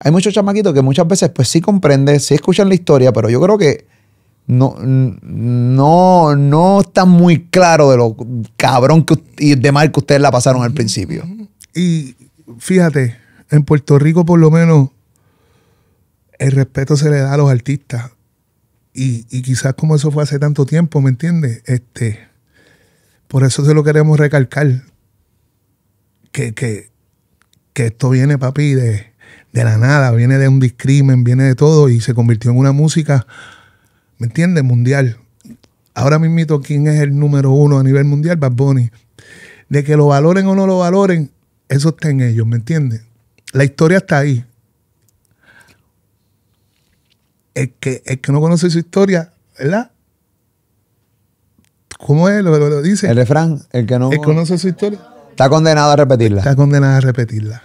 hay muchos chamaquitos que muchas veces pues sí comprenden, sí escuchan la historia, pero yo creo que no, no, no está muy claro de lo cabrón que, y de mal que ustedes la pasaron al principio. Y fíjate, en Puerto Rico por lo menos el respeto se le da a los artistas. Y, quizás como eso fue hace tanto tiempo, ¿me entiendes? Este, por eso se lo queremos recalcar. Que, que esto viene, papi, de, de la nada, viene de un discrimen, viene de todo y se convirtió en una música, ¿me entiendes? Mundial. Ahora mismo, ¿quién es el número uno a nivel mundial? Bad Bunny. De que lo valoren o no lo valoren, eso está en ellos, ¿me entiendes? La historia está ahí. El que, que no conoce su historia, ¿verdad? ¿Cómo es? Lo, que lo dice. El refrán, el que no conoce su historia. Está condenado a repetirla. Está condenado a repetirla.